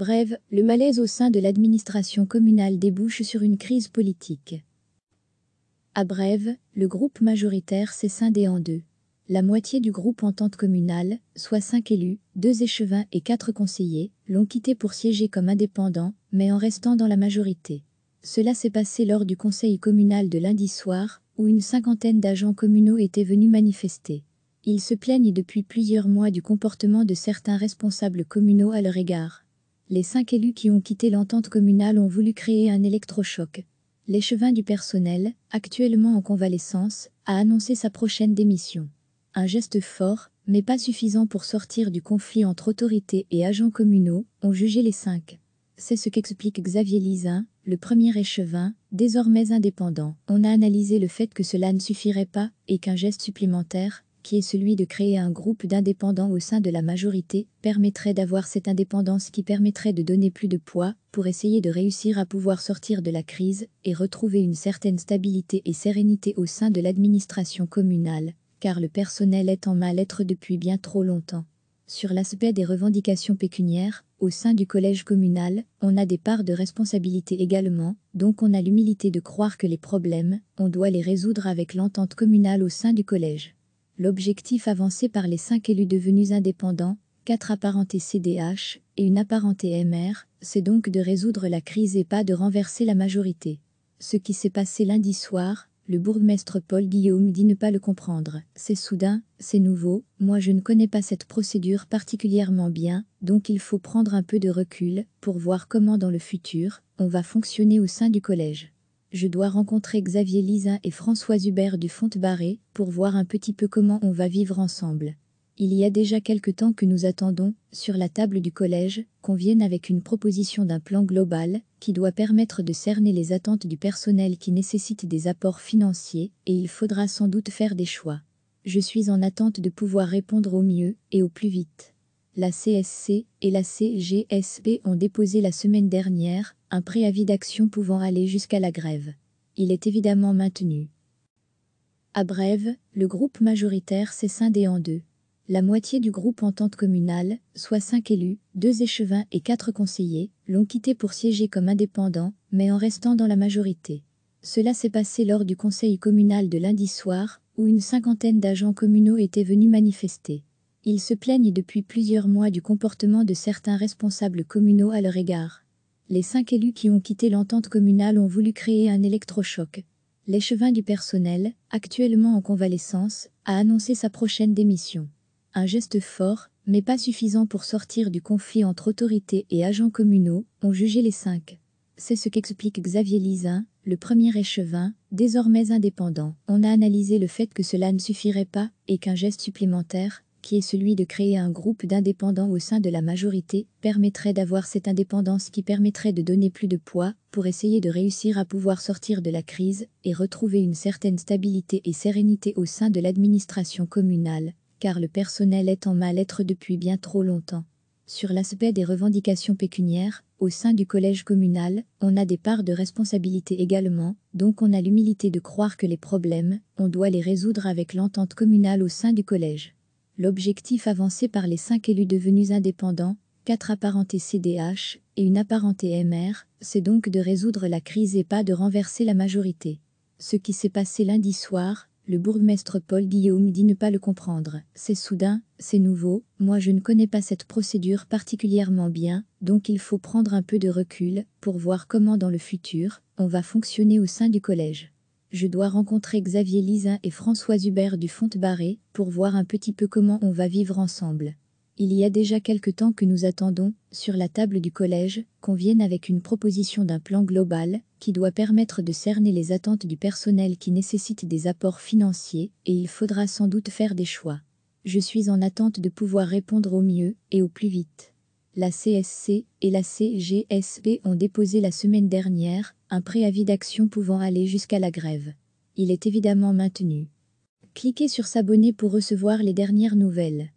Bref, le malaise au sein de l'administration communale débouche sur une crise politique. À Brève, le groupe majoritaire s'est scindé en deux. La moitié du groupe entente communale, soit cinq élus, deux échevins et quatre conseillers, l'ont quitté pour siéger comme indépendant, mais en restant dans la majorité. Cela s'est passé lors du conseil communal de lundi soir, où une cinquantaine d'agents communaux étaient venus manifester. Ils se plaignent depuis plusieurs mois du comportement de certains responsables communaux à leur égard les cinq élus qui ont quitté l'entente communale ont voulu créer un électrochoc. L'échevin du personnel, actuellement en convalescence, a annoncé sa prochaine démission. Un geste fort, mais pas suffisant pour sortir du conflit entre autorités et agents communaux, ont jugé les cinq. C'est ce qu'explique Xavier Lisin, le premier échevin, désormais indépendant. On a analysé le fait que cela ne suffirait pas et qu'un geste supplémentaire, qui est celui de créer un groupe d'indépendants au sein de la majorité, permettrait d'avoir cette indépendance qui permettrait de donner plus de poids pour essayer de réussir à pouvoir sortir de la crise et retrouver une certaine stabilité et sérénité au sein de l'administration communale, car le personnel est en mal-être depuis bien trop longtemps. Sur l'aspect des revendications pécuniaires, au sein du collège communal, on a des parts de responsabilité également, donc on a l'humilité de croire que les problèmes, on doit les résoudre avec l'entente communale au sein du collège l'objectif avancé par les cinq élus devenus indépendants, quatre apparentés CDH et une apparentée MR, c'est donc de résoudre la crise et pas de renverser la majorité. Ce qui s'est passé lundi soir, le bourgmestre Paul Guillaume dit ne pas le comprendre. C'est soudain, c'est nouveau, moi je ne connais pas cette procédure particulièrement bien, donc il faut prendre un peu de recul pour voir comment dans le futur on va fonctionner au sein du collège je dois rencontrer Xavier Lisa et François Hubert du Fonte-Barré pour voir un petit peu comment on va vivre ensemble. Il y a déjà quelque temps que nous attendons, sur la table du collège, qu'on vienne avec une proposition d'un plan global qui doit permettre de cerner les attentes du personnel qui nécessite des apports financiers et il faudra sans doute faire des choix. Je suis en attente de pouvoir répondre au mieux et au plus vite. La CSC et la CGSP ont déposé la semaine dernière un préavis d'action pouvant aller jusqu'à la grève. Il est évidemment maintenu. À Brève, le groupe majoritaire s'est scindé en deux. La moitié du groupe entente communale, soit cinq élus, deux échevins et quatre conseillers, l'ont quitté pour siéger comme indépendant, mais en restant dans la majorité. Cela s'est passé lors du conseil communal de lundi soir, où une cinquantaine d'agents communaux étaient venus manifester. Ils se plaignent depuis plusieurs mois du comportement de certains responsables communaux à leur égard les cinq élus qui ont quitté l'entente communale ont voulu créer un électrochoc. L'échevin du personnel, actuellement en convalescence, a annoncé sa prochaine démission. Un geste fort, mais pas suffisant pour sortir du conflit entre autorités et agents communaux, ont jugé les cinq. C'est ce qu'explique Xavier Lisin, le premier échevin, désormais indépendant. On a analysé le fait que cela ne suffirait pas et qu'un geste supplémentaire, qui est celui de créer un groupe d'indépendants au sein de la majorité, permettrait d'avoir cette indépendance qui permettrait de donner plus de poids pour essayer de réussir à pouvoir sortir de la crise et retrouver une certaine stabilité et sérénité au sein de l'administration communale, car le personnel est en mal-être depuis bien trop longtemps. Sur l'aspect des revendications pécuniaires, au sein du collège communal, on a des parts de responsabilité également, donc on a l'humilité de croire que les problèmes, on doit les résoudre avec l'entente communale au sein du collège. L'objectif avancé par les cinq élus devenus indépendants, quatre apparentés CDH et une apparentée MR, c'est donc de résoudre la crise et pas de renverser la majorité. Ce qui s'est passé lundi soir, le bourgmestre Paul Guillaume dit ne pas le comprendre. C'est soudain, c'est nouveau, moi je ne connais pas cette procédure particulièrement bien, donc il faut prendre un peu de recul pour voir comment dans le futur on va fonctionner au sein du collège je dois rencontrer Xavier Lisin et François Hubert du Fonte-Barré pour voir un petit peu comment on va vivre ensemble. Il y a déjà quelque temps que nous attendons, sur la table du collège, qu'on vienne avec une proposition d'un plan global qui doit permettre de cerner les attentes du personnel qui nécessite des apports financiers et il faudra sans doute faire des choix. Je suis en attente de pouvoir répondre au mieux et au plus vite la CSC et la CGSP ont déposé la semaine dernière un préavis d'action pouvant aller jusqu'à la grève. Il est évidemment maintenu. Cliquez sur s'abonner pour recevoir les dernières nouvelles.